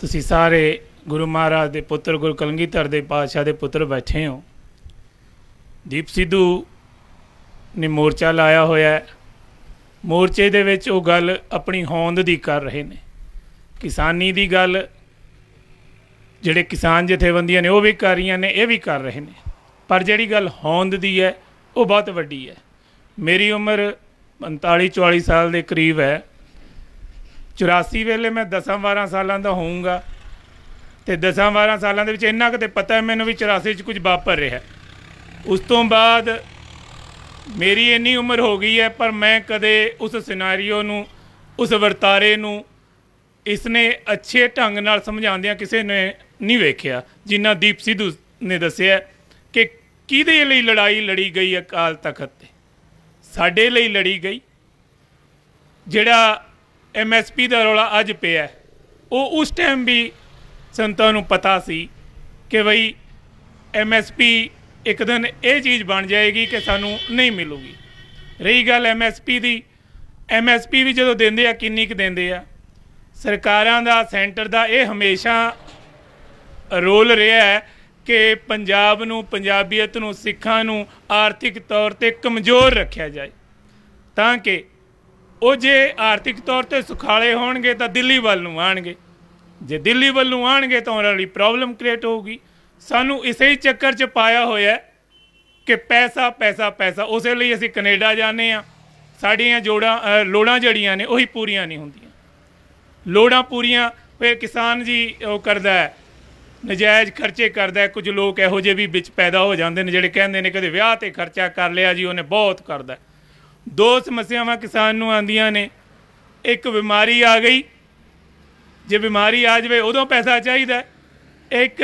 ਤੁਸੀਂ ਸਾਰੇ ਗੁਰੂ ਮਹਾਰਾਜ ਦੇ ਪੁੱਤਰ ਗੁਰ ਕਲੰਗੀਧਰ ਦੇ ਪਾਤਸ਼ਾਹ ਦੇ ਪੁੱਤਰ ਬੈਠੇ ਹੋ ਦੀਪ ਸਿੱਧੂ ਨੇ ਮੋਰਚਾ ਲਾਇਆ ਹੋਇਆ ਹੈ ਮੋਰਚੇ ਦੇ ਵਿੱਚ ਉਹ ਗੱਲ ਆਪਣੀ ਹੋਂਦ ਦੀ ਕਰ ਰਹੇ ਨੇ ਕਿਸਾਨੀ ਦੀ ਗੱਲ ਜਿਹੜੇ ਕਿਸਾਨ ਜਥੇਬੰਦੀਆਂ ਨੇ ਉਹ ਵੀ ਕਰ ਰਹੀਆਂ ਨੇ ਇਹ ਵੀ ਕਰ ਰਹੇ ਨੇ ਪਰ ਜਿਹੜੀ ਗੱਲ ਹੋਂਦ ਦੀ ਹੈ ਉਹ ਬਹੁਤ ਵੱਡੀ ਹੈ ਮੇਰੀ ਉਮਰ 45 44 ਸਾਲ ਦੇ ਕਰੀਬ ਹੈ 84 ਵੇਲੇ ਮੈਂ 10-12 ਸਾਲਾਂ ਦਾ ਹੋਊਂਗਾ ਤੇ 10-12 ਸਾਲਾਂ ਦੇ ਵਿੱਚ ਇੰਨਾ ਕਿਤੇ ਪਤਾ ਮੈਨੂੰ ਵੀ 84 'ਚ ਕੁਝ ਵਾਪਰ ਰਿਹਾ ਉਸ ਤੋਂ ਬਾਅਦ ਮੇਰੀ ਇੰਨੀ ਉਮਰ ਹੋ ਗਈ ਹੈ ਪਰ ਮੈਂ ਕਦੇ ਉਸ ਸਿਨੈਰੀਓ ਨੂੰ ਉਸ ਵਰਤਾਰੇ ਨੂੰ ਇਸਨੇ ਅੱਛੇ ਢੰਗ ਨਾਲ ਸਮਝਾਉਂਦਿਆਂ ਕਿਸੇ ਨੇ ਨਹੀਂ ਵੇਖਿਆ ਜਿੰਨਾ ਦੀਪ ਸਿੱਧੂ ਨੇ ਦੱਸਿਆ ਕਿ ਕਿਹਦੇ ਲਈ ਲੜਾਈ ਲੜੀ ਗਈ ਅਕਾਲ ਤਖਤ ਤੇ ਸਾਡੇ ਲਈ ਲੜੀ ਗਈ ਜਿਹੜਾ ਐਮਐਸਪੀ ਦਾ ਰੋਲਾ ਅੱਜ ਪਿਆ ਉਹ ਉਸ ਟਾਈਮ ਵੀ ਸੰਤਾਂ ਨੂੰ ਪਤਾ ਸੀ ਕਿ ਭਈ ਐਮਐਸਪੀ ਇੱਕ ਦਿਨ ਇਹ ਚੀਜ਼ ਬਣ ਜਾਏਗੀ ਕਿ ਸਾਨੂੰ ਨਹੀਂ ਮਿਲੂਗੀ ਰਹੀ ਗੱਲ ਐਮਐਸਪੀ ਦੀ ਐਮਐਸਪੀ ਵੀ ਜਦੋਂ ਦਿੰਦੇ ਆ ਕਿੰਨੀ ਕੁ ਦਿੰਦੇ ਆ ਸਰਕਾਰਾਂ ਦਾ ਸੈਂਟਰ ਦਾ ਇਹ ਹਮੇਸ਼ਾ ਰੋਲ ਰਿਹਾ ਹੈ ਕਿ ਪੰਜਾਬ ਨੂੰ ਪੰਜਾਬੀਅਤ ਨੂੰ ਸਿੱਖਾਂ ਨੂੰ ਆਰਥਿਕ ਤੌਰ ਤੇ ਕਮਜ਼ੋਰ ਰੱਖਿਆ ਜਾਏ ਤਾਂ ਕਿ ਉਹ ਜੇ ਆਰਥਿਕ ਤੌਰ ਤੇ ਸੁਖਾਲੇ ਹੋਣਗੇ ਤਾਂ ਦਿੱਲੀ ਵੱਲ ਨੂੰ ਆਣਗੇ ਜੇ ਦਿੱਲੀ ਵੱਲ ਨੂੰ ਆਣਗੇ ਤਾਂ ਉਹਨਾਂ ਲਈ ਪ੍ਰੋਬਲਮ ਕ੍ਰੀਏਟ ਹੋਊਗੀ ਸਾਨੂੰ ਇਸੇ ਹੀ ਚੱਕਰ 'ਚ ਪਾਇਆ ਹੋਇਆ ਕਿ ਪੈਸਾ ਪੈਸਾ ਪੈਸਾ ਉਸੇ ਲਈ ਅਸੀਂ ਕੈਨੇਡਾ ਜਾਂਦੇ ਆ ਸਾਡੀਆਂ ਜੋੜਾਂ ਲੋੜਾਂ ਜੜੀਆਂ ਨੇ ਉਹੀ ਪੂਰੀਆਂ ਨਹੀਂ ਹੁੰਦੀਆਂ ਲੋੜਾਂ ਪੂਰੀਆਂ ਉਹ ਕਿਸਾਨ ਜੀ ਉਹ ਕਰਦਾ ਹੈ ਨਜਾਇਜ਼ ਖਰਚੇ ਕਰਦਾ ਹੈ ਕੁਝ ਲੋਕ ਇਹੋ ਜਿਹੇ ਵੀ ਵਿੱਚ ਪੈਦਾ ਹੋ ਜਾਂਦੇ ਨੇ ਜਿਹੜੇ ਕਹਿੰਦੇ ਨੇ ਕਦੇ ਵਿਆਹ ਤੇ ਖਰਚਾ ਕਰ ਲਿਆ ਜੀ ਉਹਨੇ ਬਹੁਤ ਕਰਦਾ ਦੋ ਸਮੱਸਿਆਵਾਂ ਕਿਸਾਨ ਨੂੰ ਆਂਦੀਆਂ ਨੇ ਇੱਕ ਬਿਮਾਰੀ ਆ ਗਈ ਜੇ ਬਿਮਾਰੀ ਆ ਜਾਵੇ ਉਦੋਂ ਪੈਸਾ ਚਾਹੀਦਾ ਇੱਕ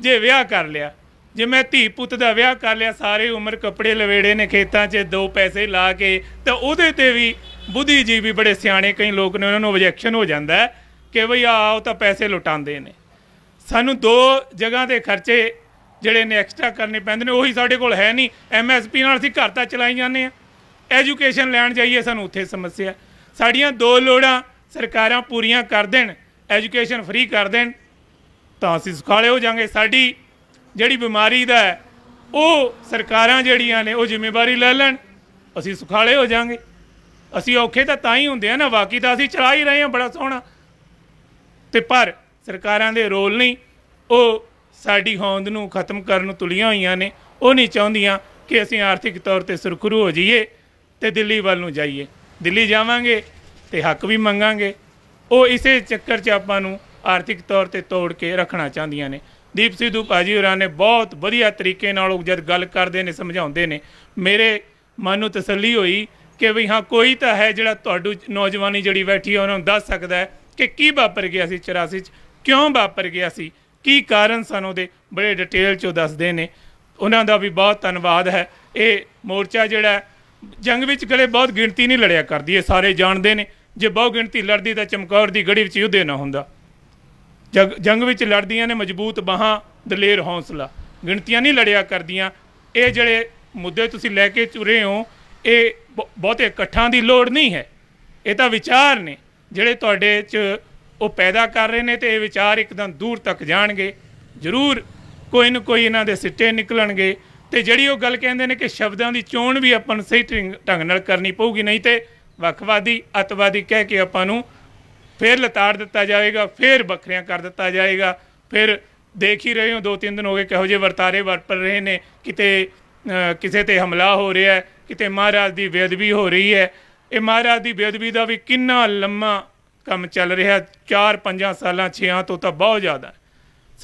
ਜੇ ਵਿਆਹ ਕਰ ਲਿਆ ਜੇ ਮੈਂ ਧੀ ਪੁੱਤ ਦਾ ਵਿਆਹ ਕਰ ਲਿਆ ਸਾਰੇ ਉਮਰ ਕੱਪੜੇ ਲਵੇੜੇ ਨੇ ਖੇਤਾਂ 'ਚ ਦੋ ਪੈਸੇ ਲਾ ਕੇ ਤਾਂ ਉਹਦੇ ਤੇ ਵੀ ਬੁੱਧੀਜੀਵੀ ਬੜੇ ਸਿਆਣੇ ਕਈ ਲੋਕ ਨੇ ਉਹਨਾਂ ਨੂੰ ਓਬਜੈਕਸ਼ਨ ਹੋ ਜਾਂਦਾ ਕਿ ਭਈ ਆਹ ਉਹ ਤਾਂ ਪੈਸੇ ਲੁਟਾਉਂਦੇ ਨੇ ਸਾਨੂੰ ਦੋ ਜਗ੍ਹਾ ਦੇ ਖਰਚੇ ਜਿਹੜੇ ਨੇ ਐਕਸਟਰਾ ਕਰਨੇ ਪੈਂਦੇ ਨੇ ਉਹੀ ਸਾਡੇ ਕੋਲ ਹੈ ਨਹੀਂ ਐਮਐਸਪੀ ਨਾਲ ਅਸੀਂ ਘਰ ਤਾਂ ਚਲਾਈ ਜਾਂਦੇ ਆ ਐਜੂਕੇਸ਼ਨ ਲੈਣ ਜਾਈਏ ਸਾਨੂੰ ਉੱਥੇ ਸਮੱਸਿਆ ਸਾਡੀਆਂ ਦੋ ਲੋੜਾਂ ਸਰਕਾਰਾਂ ਪੂਰੀਆਂ ਕਰ ਦੇਣ ਐਜੂਕੇਸ਼ਨ ਫ੍ਰੀ ਕਰ ਦੇਣ ਤਾਂ ਅਸੀਂ ਸੁਖਾਲੇ ਹੋ ਜਾਾਂਗੇ ਸਾਡੀ ਜਿਹੜੀ ਬਿਮਾਰੀ ਦਾ ਉਹ ਸਰਕਾਰਾਂ ਜਿਹੜੀਆਂ ਨੇ ਉਹ ਜ਼ਿੰਮੇਵਾਰੀ ਲੈ ਲੈਣ ਅਸੀਂ ਸੁਖਾਲੇ ਹੋ ਜਾਾਂਗੇ ਅਸੀਂ ਔਖੇ ਤਾਂ ਤਾਂ ਹੀ ਹੁੰਦੇ ਆ ਨਾ ਵਾਕੀ ਤਾਂ ਅਸੀਂ ਚਲਾ ਹੀ ਰਹੇ ਹਾਂ ਬੜਾ ਸੋਹਣਾ ਤੇ ਪਰ ਸਰਕਾਰਾਂ ਦੇ ਰੋਲ ਨਹੀਂ ਉਹ ਸਾਡੀ ਹੋਂਦ ਨੂੰ ਖਤਮ ਕਰਨ ਨੂੰ ਤੁਲੀਆਂ ਹੋਈਆਂ ਨੇ ਉਹ ਨਹੀਂ ਚਾਹੁੰਦੀਆਂ ਕਿ ਅਸੀਂ ਆਰਥਿਕ ਤੌਰ ਤੇ ਸੁਰਖਰੂ ਹੋ ਜਾਈਏ ਤੇ ਦਿੱਲੀ ਵੱਲ ਨੂੰ ਜਾਈਏ ਦਿੱਲੀ ਜਾਵਾਂਗੇ ਤੇ ਹੱਕ ਵੀ ਮੰਗਾਂਗੇ ਉਹ ਇਸੇ ਚੱਕਰ 'ਚ ਆਪਾਂ ਨੂੰ ਆਰਥਿਕ ਤੌਰ ਤੇ ਤੋੜ ਕੇ ਰੱਖਣਾ ਚਾਹੁੰਦੀਆਂ ਨੇ ਦੀਪ ਸਿੱਧੂ ਭਾਜੀ ਹੋਰਾਂ ਨੇ ਬਹੁਤ ਵਧੀਆ ਤਰੀਕੇ ਨਾਲ ਜਦ ਗੱਲ ਕਰਦੇ ਨੇ ਸਮਝਾਉਂਦੇ ਨੇ ਮੇਰੇ ਮਨ ਨੂੰ ਤਸੱਲੀ ਹੋਈ ਕਿ ਵੀ ਹਾਂ ਕੋਈ ਤਾਂ ਹੈ ਜਿਹੜਾ ਤੁਹਾਡੂ ਨੌਜਵਾਨੀ ਜਿਹੜੀ ਬੈਠੀ ਹੈ ਉਹਨਾਂ ਨੂੰ ਦੱਸ ਸਕਦਾ ਹੈ ਕਿ ਕੀ ਵਾਪਰ ਗਿਆ ਸੀ 84 ਚ ਕਿਉਂ ਵਾਪਰ ਗਿਆ ਸੀ ਕੀ ਕਾਰਨ ਸਨ ਉਹਦੇ ਬੜੇ ਡਿਟੇਲ ਚ ਉਹ ਦੱਸਦੇ ਨੇ ਉਹਨਾਂ ਦਾ ਵੀ ਬਹੁਤ ਧੰਨਵਾਦ ਹੈ ਇਹ ਮੋਰਚਾ ਜਿਹੜਾ ਜੰਗ ਵਿੱਚ ਕਦੇ ਬਹੁਤ ਗਿਣਤੀ ਨਹੀਂ ਲੜਿਆ ਕਰਦੀ ਇਹ ਸਾਰੇ ਜਾਣਦੇ ਨੇ ਜੇ ਬਹੁ ਗਿਣਤੀ ਲੜਦੀ ਤਾਂ ਚਮਕੌਰ ਦੀ ਗੜੀ ਵਿੱਚ ਯੁੱਧੇ ਨਾ ਹੁੰਦਾ ਜੰਗ ਵਿੱਚ ਲੜਦੀਆਂ ਨੇ ਮਜ਼ਬੂਤ ਬਾਹਾਂ ਦਲੇਰ ਹੌਸਲਾ ਗਿਣਤੀਆਂ ਨਹੀਂ ਲੜਿਆ ਕਰਦੀਆਂ ਇਹ ਜਿਹੜੇ ਮੁੱਦੇ ਤੁਸੀਂ ਲੈ ਕੇ ਚੁਰੇ ਹੋ ਇਹ ਬਹੁਤੇ ਇਕੱਠਾਂ ਦੀ ਲੋੜ ਨਹੀਂ ਹੈ ਇਹ ਤਾਂ ਵਿਚਾਰ ਨੇ ਜਿਹੜੇ ਤੁਹਾਡੇ 'ਚ ਉਹ ਪੈਦਾ ਕਰ ਰਹੇ ਨੇ ਤੇ ਇਹ ਵਿਚਾਰ ਇੱਕਦਮ ਦੂਰ ਤੱਕ ਜਾਣਗੇ ਜ਼ਰੂਰ ਕੋਈ ਨਾ ਕੋਈ ਇਹਨਾਂ ਦੇ ਸਿੱਟੇ ਨਿਕਲਣਗੇ ਤੇ ਜਿਹੜੀ ਉਹ ਗੱਲ ਕਹਿੰਦੇ ਨੇ ਕਿ ਸ਼ਬਦਾਂ ਦੀ ਚੋਣ ਵੀ ਆਪਾਂ ਨੂੰ ਸਹੀ ਢੰਗ ਨਾਲ ਕਰਨੀ ਪਊਗੀ ਨਹੀਂ ਤੇ ਵੱਖਵਾਦੀ ਅਤਵਾਦੀ ਕਹਿ ਕੇ ਆਪਾਂ ਨੂੰ ਫੇਰ ਲਤਾੜ ਦਿੱਤਾ ਜਾਏਗਾ ਫੇਰ ਬੱਕਰੀਆਂ ਕਰ ਦਿੱਤਾ ਜਾਏਗਾ ਫਿਰ ਦੇਖ ਹੀ ਰਹੇ ਹੋ ਦੋ ਤਿੰਨ ਦਿਨ ਹੋ ਗਏ ਕਿਹੋ ਜਿਹੇ ਵਰਤਾਰੇ ਵਰਪਰ ਰਹੇ ਨੇ ਕਿਤੇ ਕਿਸੇ ਤੇ ਹਮਲਾ ਹੋ ਰਿਹਾ ਹੈ ਕਿਤੇ ਮਹਾਰਾਜ ਦੀ ਬੇਅਦਬੀ ਹੋ ਰਹੀ ਹੈ ਇਹ ਮਹਾਰਾਜ ਦੀ ਬੇਅਦਬੀ ਦਾ ਵੀ ਕਿੰਨਾ ਲੰਮਾ ਕੰਮ ਚੱਲ ਰਿਹਾ 4 5 ਸਾਲਾਂ 6 ਤੋਂ ਤਾਂ ਬਹੁਤ ਜ਼ਿਆਦਾ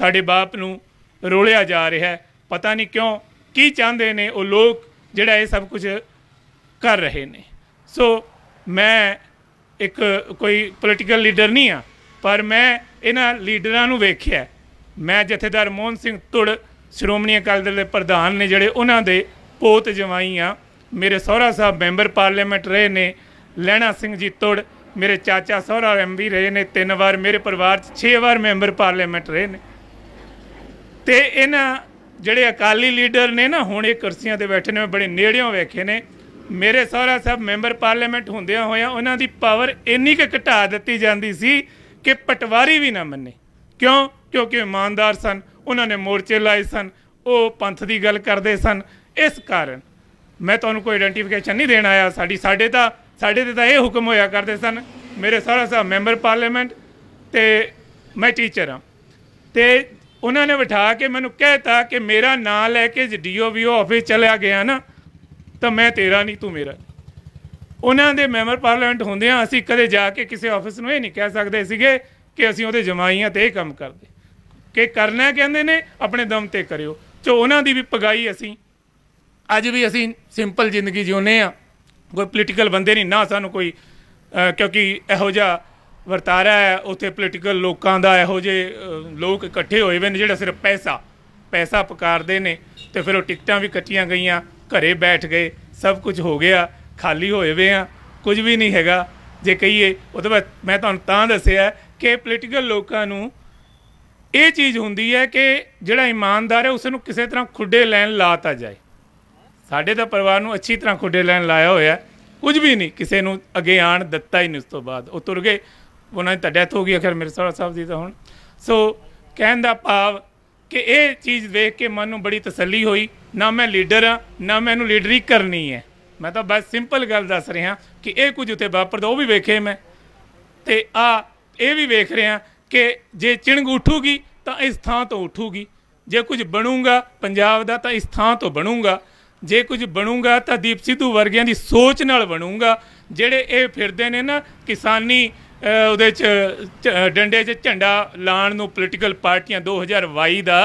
ਸਾਡੇ ਬਾਪ ਨੂੰ ਰੋਲਿਆ ਜਾ ਰਿਹਾ ਪਤਾ ਨਹੀਂ ਕਿਉਂ ਕੀ ਚਾਹੁੰਦੇ ਨੇ ਉਹ ਲੋਕ ਜਿਹੜਾ ਇਹ ਸਭ ਕੁਝ ਕਰ ਰਹੇ ਨੇ ਸੋ ਮੈਂ ਇੱਕ ਕੋਈ ਪੋਲੀਟੀਕਲ ਲੀਡਰ ਨਹੀਂ ਆ ਪਰ ਮੈਂ ਇਹਨਾਂ ਲੀਡਰਾਂ ਨੂੰ ਵੇਖਿਆ ਮੈਂ ਜਥੇਦਾਰ ਮੋਹਨ ਸਿੰਘ ਤੁੜ ਸ਼੍ਰੋਮਣੀ ਅਕਾਲੀ ਦਲ ਦੇ ਪ੍ਰਧਾਨ ਨੇ ਜਿਹੜੇ ਉਹਨਾਂ ਦੇ ਪੋਤ ਜਵਾਈ ਆ ਮੇਰੇ ਸਹੁਰਾ ਸਾਹਿਬ ਮੈਂਬਰ ਪਾਰਲੀਮੈਂਟ ਰਹੇ ਨੇ ਲੈਣਾ ਸਿੰਘ ਜੀ ਤੁੜ ਮੇਰੇ ਚਾਚਾ ਸਹੁਰਾ ਵੀ ਰਹੇ ਨੇ ਤਿੰਨ ਵਾਰ ਮੇਰੇ ਪਰਿਵਾਰ 'ਚ 6 ਵਾਰ ਮੈਂਬਰ ਪਾਰਲੀਮੈਂਟ ਰਹੇ ਨੇ ਤੇ ਇਹਨਾਂ ਜਿਹੜੇ ਅਕਾਲੀ ਲੀਡਰ ਨੇ ਨਾ ਹੁਣ ਇਹ ਕੁਰਸੀਆਂ ਤੇ ਬੈਠੇ ਨੇ ਮੈਂ ਬੜੇ ਨੇੜਿਓਂ ਵੇਖੇ ਨੇ ਮੇਰੇ ਸਹੁਰਾ ਸਾਹਿਬ ਮੈਂਬਰ ਪਾਰਲੀਮੈਂਟ ਹੁੰਦਿਆਂ ਹੋਇਆ ਉਹਨਾਂ ਦੀ ਪਾਵਰ ਇੰਨੀ ਕਿ ਘਟਾ ਦਿੱਤੀ ਜਾਂਦੀ ਸੀ ਕਿ ਪਟਵਾਰੀ ਵੀ ਨਾ ਮੰਨੇ ਕਿਉਂ ਕਿਉਂਕਿ ਇਮਾਨਦਾਰ ਸਨ ਉਹਨਾਂ ਨੇ ਮੋਰਚੇ ਲਾਏ ਸਨ ਉਹ ਪੰਥ ਦੀ ਗੱਲ ਕਰਦੇ ਸਨ ਇਸ ਕਾਰਨ ਮੈਂ ਤੁਹਾਨੂੰ ਕੋਈ ਆਇਡੈਂਟੀਫਿਕੇਸ਼ਨ ਨਹੀਂ ਦੇਣ ਆਇਆ ਸਾਡੀ ਸਾਡੇ ਤਾਂ ਸਾਡੇ ਤੇ ਤਾਂ ਇਹ ਹੁਕਮ ਹੋਇਆ ਕਰਦੇ ਸਨ ਮੇਰੇ ਸਹੁਰਾ ਸਾਹਿਬ ਮੈਂਬਰ ਪਾਰਲੀਮੈਂਟ ਤੇ ਮੈਂ ਟੀਚਰ ਹਾਂ ਤੇ ਉਹਨਾਂ ਨੇ ਬਿਠਾ ਕੇ ਮੈਨੂੰ ਕਹਿਤਾ ਕਿ ਮੇਰਾ ਨਾਂ ਲੈ ਕੇ ਡੀਓਵੀਓ ਆਫਿਸ ਚਲਿਆ ਗਿਆ ਨਾ ਤਾਂ ਮੈਂ ਤੇਰਾ ਨਹੀਂ ਤੂੰ ਮੇਰਾ ਉਹਨਾਂ ਦੇ ਮੈਂਬਰ ਪਾਰਲੀਮੈਂਟ ਹੁੰਦੇ ਆ ਅਸੀਂ ਕਦੇ ਜਾ ਕੇ ਕਿਸੇ ਆਫਿਸ ਨੂੰ ਇਹ ਨਹੀਂ ਕਹਿ ਸਕਦੇ ਸੀਗੇ ਕਿ ਅਸੀਂ ਉਹਦੇ ਜਮਾਈਆਂ ਤੇ ਇਹ ਕੰਮ ਕਰਦੇ ਕਿ ਕਰਨਾ ਕਹਿੰਦੇ ਨੇ ਆਪਣੇ ਦਮ ਤੇ ਕਰਿਓ ਚੋ ਉਹਨਾਂ ਦੀ ਵੀ ਪਗਾਈ ਅਸੀਂ ਅੱਜ ਵੀ ਅਸੀਂ ਸਿੰਪਲ ਜ਼ਿੰਦਗੀ ਜਿਉਨੇ ਆ ਕੋਈ ਪੋਲੀਟੀਕਲ ਬੰਦੇ ਨਹੀਂ ਨਾ ਸਾਨੂੰ ਕੋਈ ਕਿਉਂਕਿ ਇਹੋ ਜਿਹਾ ਵਰਤਾਰਾ ਹੈ ਉੱਥੇ ਪੋਲੀਟੀਕਲ ਲੋਕਾਂ ਦਾ ਇਹੋ ਜੇ ਲੋਕ ਇਕੱਠੇ ਹੋਏ ਵੇ ਨੇ ਜਿਹੜਾ ਸਿਰਫ ਪੈਸਾ ਪੈਸਾ ਪਕਾਰਦੇ ਨੇ ਤੇ ਫਿਰ ਉਹ ਟਿਕਟਾਂ ਵੀ ਕੱਟੀਆਂ ਗਈਆਂ ਘਰੇ ਬੈਠ ਗਏ ਸਭ ਕੁਝ ਹੋ ਗਿਆ ਖਾਲੀ ਹੋਏ ਵੇ ਆ ਕੁਝ ਵੀ ਨਹੀਂ ਹੈਗਾ ਜੇ ਕਹੀਏ ਉਹਦੇ ਬਾਅਦ ਮੈਂ ਤੁਹਾਨੂੰ ਤਾਂ ਦੱਸਿਆ ਕਿ ਪੋਲੀਟੀਕਲ ਲੋਕਾਂ ਨੂੰ ਇਹ ਚੀਜ਼ ਹੁੰਦੀ ਹੈ ਕਿ ਜਿਹੜਾ ਇਮਾਨਦਾਰ ਹੈ ਉਸ ਨੂੰ ਕਿਸੇ ਤਰ੍ਹਾਂ ਖੁੱਡੇ ਲੈਣ ਲਾਤਾ ਜਾਏ ਸਾਡੇ ਤਾਂ ਪਰਿਵਾਰ ਨੂੰ ਅੱਛੀ ਤਰ੍ਹਾਂ ਖੁੱਡੇ ਲੈਣ ਲਾਇਆ ਹੋਇਆ ਕੁਝ ਵੀ ਨਹੀਂ ਕਿਸੇ ਨੂੰ ਅੱਗੇ ਆਣ ਦਿੱਤਾ ਹੀ ਨਹੀਂ ਉਸ ਤੋਂ ਬਾਅਦ ਉਹ ਤੁਰ ਗਏ ਉਹਨਾਂ ਦੀ ਤਾਂ ਡੈਥ ਹੋ ਗਈ ਅਖਰ ਮਿਰਸਾ ਸਾਹਿਬ ਦੀ ਤਾਂ ਹੁਣ ਸੋ ਕਹਿਣ ਦਾ ਭਾਵ ਕਿ ਇਹ ਚੀਜ਼ ਵੇਖ ਕੇ ਮਨ ਨੂੰ ਬੜੀ ਤਸੱਲੀ ਹੋਈ ਨਾ ਮੈਂ ਲੀਡਰ ਆ ਨਾ ਮੈਨੂੰ ਲੀਡਰੀ ਕਰਨੀ ਹੈ ਮੈਂ ਤਾਂ ਬਸ ਸਿੰਪਲ ਗੱਲ ਦੱਸ ਰਿਹਾ ਕਿ ਇਹ ਕੁਝ ਉੱਥੇ ਵਾਪਰਦਾ ਉਹ ਵੀ ਵੇਖੇ ਮੈਂ ਤੇ ਆ ਇਹ ਵੀ ਵੇਖ ਰਿਹਾ ਕਿ ਜੇ ਚਿਣਗ ਉਠੂਗੀ ਤਾਂ ਇਸ ਥਾਂ ਤੋਂ ਉਠੂਗੀ ਜੇ ਕੁਝ ਬਣੂਗਾ ਪੰਜਾਬ ਦਾ ਤਾਂ ਇਸ ਥਾਂ ਤੋਂ ਬਣੂਗਾ ਜੇ ਕੁਝ ਬਣੂਗਾ ਤਾਂ ਦੀਪ ਸਿੱਧੂ ਵਰਗਿਆਂ ਦੀ ਸੋਚ ਨਾਲ ਬਣੂਗਾ ਜਿਹੜੇ ਇਹ ਫਿਰਦੇ ਨੇ ਨਾ ਕਿਸਾਨੀ ਉਹਦੇ ਚ ਡੰਡੇ 'ਚ ਝੰਡਾ ਲਾਣ ਨੂੰ ਪੋਲੀਟੀਕਲ ਪਾਰਟੀਆਂ 2022 ਦਾ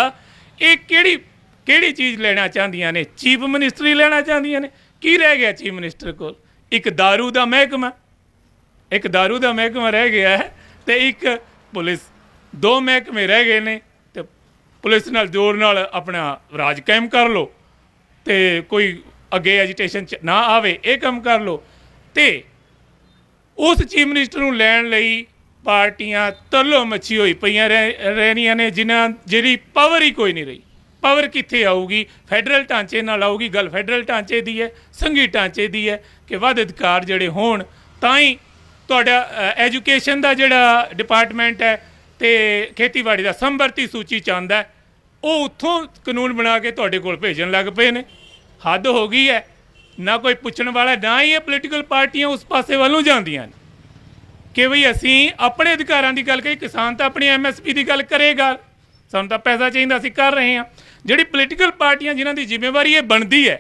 ਇਹ ਕਿਹੜੀ ਕਿਹੜੀ ਚੀਜ਼ ਲੈਣਾ ਚਾਹੁੰਦੀਆਂ ਨੇ ਚੀਫ ਮਿਨਿਸਟਰੀ ਲੈਣਾ ਚਾਹੁੰਦੀਆਂ ਨੇ ਕੀ ਰਹਿ ਗਿਆ ਚੀਫ ਮਿਨਿਸਟਰ ਕੋਲ ਇੱਕ दारू ਦਾ ਮਹਿਕਮਾ ਇੱਕ दारू ਦਾ ਮਹਿਕਮਾ ਰਹਿ ਗਿਆ ਹੈ ਤੇ ਇੱਕ ਪੁਲਿਸ ਦੋ ਮਹਿਕਮੇ ਰਹਿ ਗਏ ਨੇ ਤੇ ਪੁਲਿਸ ਨਾਲ ਜੋਰ ਨਾਲ ਆਪਣਾ ਰਾਜ ਕਾਇਮ ਕਰ ਲੋ ਤੇ ਕੋਈ ਅੱਗੇ ਐਜੀਟੇਸ਼ਨ ਨਾ ਆਵੇ ਇਹ ਕੰਮ ਕਰ ਲੋ ਤੇ ਉਸ ਚੀਫ ਮਿਨਿਸਟਰ ਨੂੰ ਲੈਣ ਲਈ ਪਾਰਟੀਆਂ ਤੱਲੋ ਮੱਛੀ ਹੋਈ ਪਈਆਂ ਰਹਿਣੀਆਂ ਨੇ ਜਿਨ੍ਹਾਂ ਜਿਹੜੀ ਪਾਵਰ ਹੀ ਕੋਈ ਨਹੀਂ ਰਹੀ ਪਾਵਰ ਕਿੱਥੇ ਆਊਗੀ ਫੈਡਰਲ ਢਾਂਚੇ ਨਾਲ ਆਊਗੀ ਗੱਲ ਫੈਡਰਲ ਢਾਂਚੇ ਦੀ ਹੈ ਸੰਘੀ ਢਾਂਚੇ ਦੀ ਹੈ ਕਿ ਵੱਧ ਅਧਿਕਾਰ ਜਿਹੜੇ ਹੋਣ ਤਾਂ ਹੀ ਤੁਹਾਡਾ ਐਜੂਕੇਸ਼ਨ ਦਾ ਜਿਹੜਾ ਡਿਪਾਰਟਮੈਂਟ ਹੈ ਤੇ ਖੇਤੀਬਾੜੀ ਦਾ ਸੰਭਰਤੀ ਸੂਚੀ ਚਾਹੁੰਦਾ ਉਹ ਉੱਥੋਂ ਕਾਨੂੰਨ ਬਣਾ ਕੇ ਤੁਹਾਡੇ ਕੋਲ ਭੇਜਣ ਲੱਗ ਪਏ ਨੇ ਹੱਦ ਹੋ ਗਈ ਹੈ ਨਾ ਕੋਈ ਪੁੱਛਣ ਵਾਲਾ ਨਾ ਹੀ ਇਹ ਪੋਲੀਟੀਕਲ ਪਾਰਟੀਆਂ ਉਸ ਪਾਸੇ ਵੱਲੋਂ ਜਾਂਦੀਆਂ ਨੇ ਕਿ ਵੀ ਅਸੀਂ ਆਪਣੇ ਅਧਿਕਾਰਾਂ ਦੀ ਗੱਲ ਕਰੀ ਕਿਸਾਨ ਤਾਂ ਆਪਣੀ ਐਮਐਸਪੀ ਦੀ ਗੱਲ ਕਰੇਗਾ ਸਾਨੂੰ ਤਾਂ ਪੈਸਾ ਚਾਹੀਦਾ ਅਸੀਂ ਕਰ ਰਹੇ ਹਾਂ ਜਿਹੜੀ ਪੋਲੀਟੀਕਲ ਪਾਰਟੀਆਂ ਜਿਨ੍ਹਾਂ ਦੀ ਜ਼ਿੰਮੇਵਾਰੀ ਇਹ ਬਣਦੀ ਹੈ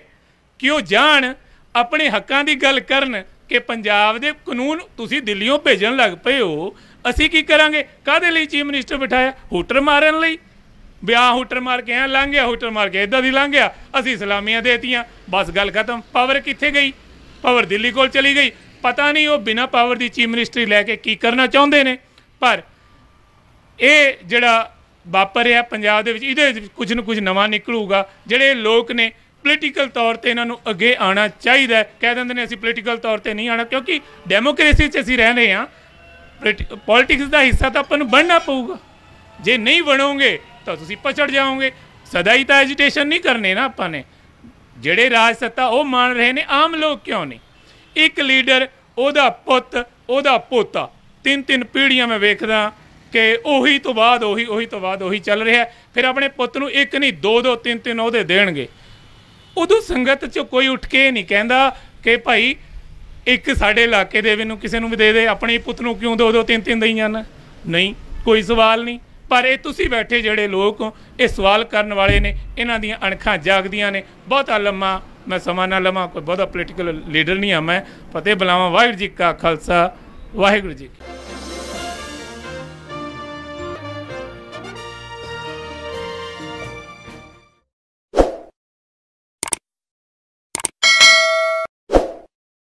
ਕਿ ਉਹ ਜਾਣ ਆਪਣੇ ਹੱਕਾਂ ਦੀ ਗੱਲ ਕਰਨ ਕਿ ਪੰਜਾਬ ਦੇ ਕਾਨੂੰਨ ਤੁਸੀਂ ਦਿੱਲੀੋਂ ਭੇਜਣ ਲੱਗ ਪਏ ਹੋ ਅਸੀਂ ਕੀ ਕਰਾਂਗੇ ਕਾਦੇ ਲਈ ਚੀਫ ਮਿਨਿਸਟਰ ਬਿਠਾਇਆ ਹੂਟਰ ਮਾਰਨ ਲਈ ਵਿਆਹ ਹੁਟਰ ਮਾਰ ਕੇ ਆ ਲੰਘਿਆ ਹੁਟਰ ਮਾਰ ਕੇ ਇਦਾਂ ਦੀ ਲੰਘਿਆ ਅਸੀਂ ਸਲਾਮੀਆਂ ਦੇਤੀਆਂ ਬਸ ਗੱਲ ਖਤਮ ਪਾਵਰ ਕਿੱਥੇ ਗਈ ਪਾਵਰ ਦਿੱਲੀ ਕੋਲ ਚਲੀ ਗਈ ਪਤਾ ਨਹੀਂ ਉਹ ਬਿਨਾ ਪਾਵਰ ਦੀ ਚੀਫ ਮਿਨਿਸਟਰੀ ਲੈ ਕੇ ਕੀ ਕਰਨਾ ਚਾਹੁੰਦੇ ਨੇ ਪਰ ਇਹ ਜਿਹੜਾ ਵਾਪਰ ਰਿਹਾ ਪੰਜਾਬ ਦੇ ਵਿੱਚ ਇਹਦੇ ਕੁਝ ਨਾ ਕੁਝ ਨਵਾਂ ਨਿਕਲੂਗਾ ਜਿਹੜੇ ਲੋਕ ਨੇ ਪੋਲੀਟੀਕਲ ਤੌਰ ਤੇ ਇਹਨਾਂ ਨੂੰ ਅੱਗੇ ਆਣਾ ਚਾਹੀਦਾ ਹੈ ਕਹਿ ਦਿੰਦੇ ਨੇ ਅਸੀਂ ਪੋਲੀਟੀਕਲ ਤੌਰ ਤੇ ਨਹੀਂ ਆਣਾ ਕਿਉਂਕਿ ਡੈਮੋਕ੍ਰੇਸੀ 'ਚ ਅਸੀਂ ਰਹਿੰਦੇ ਆ ਪੋਲੀਟਿਕਸ ਦਾ ਹਿੱਸਾ ਤਾਂ ਆਪਾਂ ਨੂੰ ਬਣਨਾ ਪਊਗਾ ਜੇ ਨਹੀਂ ਬਣੋਗੇ ਤਾਂ ਤੁਸੀਂ ਪਛੜ ਜਾਓਗੇ ਸਦਾ ਹੀ ਤਾਂ ਐਜੀਟੇਸ਼ਨ ਨਹੀਂ ਕਰਨੇ ਨਾ ਆਪਾਂ ਨੇ ਜਿਹੜੇ ਰਾਜ ਸੱਤਾ ਉਹ ਮੰਨ ਰਹੇ ਨੇ ਆਮ ਲੋਕ ਕਿਉਂ ਨਹੀਂ ਇੱਕ ਲੀਡਰ ਉਹਦਾ ਪੁੱਤ ਉਹਦਾ ਪੋਤਾ ਤਿੰਨ ਤਿੰਨ ਪੀੜ੍ਹੀਆਂ ਮੈਂ ਵੇਖਦਾ ਕਿ ਉਹੀ ਤੋਂ ਬਾਅਦ ਉਹੀ ਉਹੀ ਤੋਂ ਬਾਅਦ ਉਹੀ ਚੱਲ ਰਿਹਾ ਫਿਰ ਆਪਣੇ ਪੁੱਤ ਨੂੰ ਇੱਕ ਨਹੀਂ ਦੋ ਦੋ ਤਿੰਨ ਤਿੰਨ ਉਹਦੇ ਦੇਣਗੇ ਉਦੋਂ ਸੰਗਤ 'ਚ ਕੋਈ ਉੱਠ ਕੇ ਨਹੀਂ ਕਹਿੰਦਾ ਕਿ ਭਾਈ ਇੱਕ ਸਾਡੇ ਇਲਾਕੇ ਦੇ ਮੈਨੂੰ ਕਿਸੇ ਨੂੰ ਵੀ ਦੇ ਦੇ ਆਪਣੇ ਪੁੱਤ ਨੂੰ ਕਿਉਂ ਦੋ ਦੋ ਤਿੰਨ ਤਿੰਨ ਦਈਆਂ ਨਾ ਨਹੀਂ ਕੋਈ ਸਵਾਲ ਨਹੀਂ ਪਰ ਇਹ ਤੁਸੀਂ ਬੈਠੇ ਜਿਹੜੇ ਲੋਕ ਇਹ ਸਵਾਲ ਕਰਨ ਵਾਲੇ ਨੇ ਇਹਨਾਂ ਦੀਆਂ ਅਣਖਾਂ ਜਾਗਦੀਆਂ ਨੇ ਬਹੁਤ ਲੰਮਾ ਮੈਂ ਸਮਾਂ ਨਾ ਲਵਾਂ ਕੋਈ ਬਹੁਤਾ ਪੋਲੀਟੀਕਲ ਲੀਡਰ ਨਹੀਂ ਆ ਮੈਂ ਫਤਿਹ ਬਲਾਵਾ ਵਾਹਿਗੁਰੂ ਜੀ ਕਾ ਖਾਲਸਾ ਵਾਹਿਗੁਰੂ ਜੀ